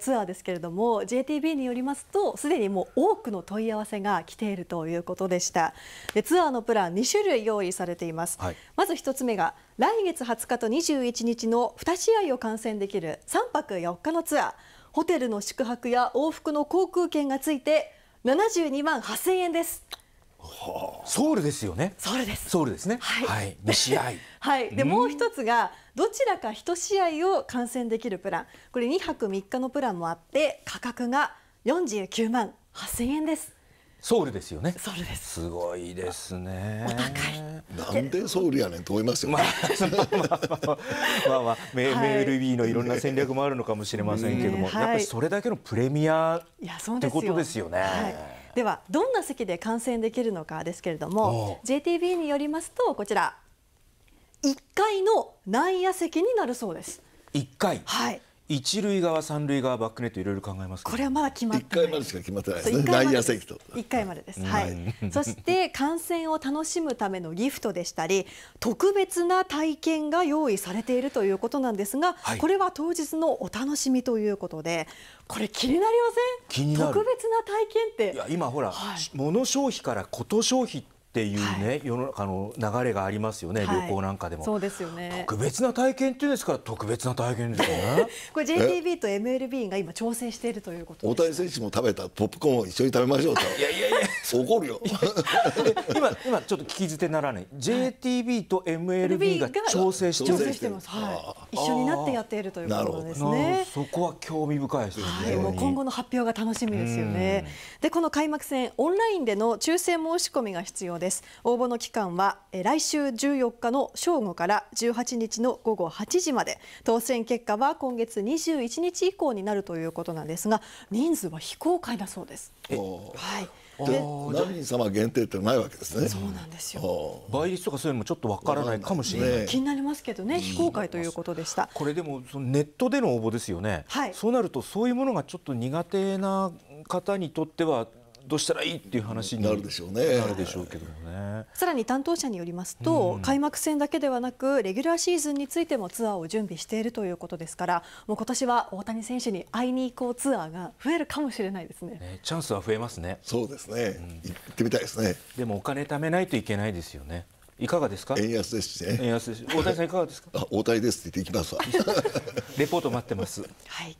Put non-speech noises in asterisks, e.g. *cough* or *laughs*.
ツアーですけれども JTB によりますとすでにもう多くの問い合わせが来ているということでしたでツアーのプラン2種類用意されています、はい、まず1つ目が来月20日と21日の2試合を観戦できる3泊4日のツアーホテルの宿泊や往復の航空券がついて72万8000円ですソウルですよね。ソウルです。ソウルですね。はい。はい、試合。*laughs* はい。で、もう一つがどちらか一試合を観戦できるプラン。これ二泊三日のプランもあって価格が四十九万八千円です。ソウルですよね。ソウルです。すごいですね。お高い。なんでソウルやねんと思いますよ、ね。まあ、まあ、まあ、メ、はい、メールビーのいろんな戦略もあるのかもしれませんけども、はい、やっぱりそれだけのプレミア。ってことですよね。ではどんな席で観戦できるのかですけれども JTB によりますとこちら1階の内野席になるそうです。1階、はい、一塁側、三塁側、バックネットいろいろ考えますこれはまだ決まって一回までしか決まってないですね。内野席と。一回までです。はい。*laughs* そして観戦を楽しむためのギフトでしたり、特別な体験が用意されているということなんですが、はい、これは当日のお楽しみということで、これ気になりません？特別な体験って。いや今ほら、はい、物消費からこと消費って。っていうね、はい、世の中の流れがありますよね、はい、旅行なんかでもそうですよね特別な体験っていうんですから特別な体験ですよね *laughs* これ JTB と MLB が今調整しているということ大谷選手も食べたポップコーンを一緒に食べましょうといやいやいや怒るよ *laughs* 今今ちょっと聞き捨てならない JTB と MLB が調整して調整してます、はい一緒になってやっているということなんですね。そこは興味深いですね、はい、もう今後の発表が楽しみですよね。でこの開幕戦オンラインでの抽選申し込みが必要です。応募の期間は来週14日の正午から18日の午後8時まで。当選結果は今月21日以降になるということなんですが、人数は非公開だそうです。はい。何人様限定ってないわけですね。そうなんですよ。倍率とかそういうのもちょっとわからないかもしれない。気になりますけどね、非公開ということで。でしたこれでもそのネットでの応募ですよね、はい、そうなるとそういうものがちょっと苦手な方にとってはどうしたらいいっていう話になるでしょうね。なるでしょうけどね。さらに担当者によりますと、うん、開幕戦だけではなくレギュラーシーズンについてもツアーを準備しているということですから、もう今年は大谷選手に会いに行こうツアーが増えるかもしれないですね。ねチャンスは増えますね。そうですね。うん、行ってみたいですね。でもお金貯めないといけないですよね。いかがですか。円安ですね。円安です。大谷さんいかがですか。あ、大谷ですって言ってきますわ。*laughs* レポート待ってます。はい。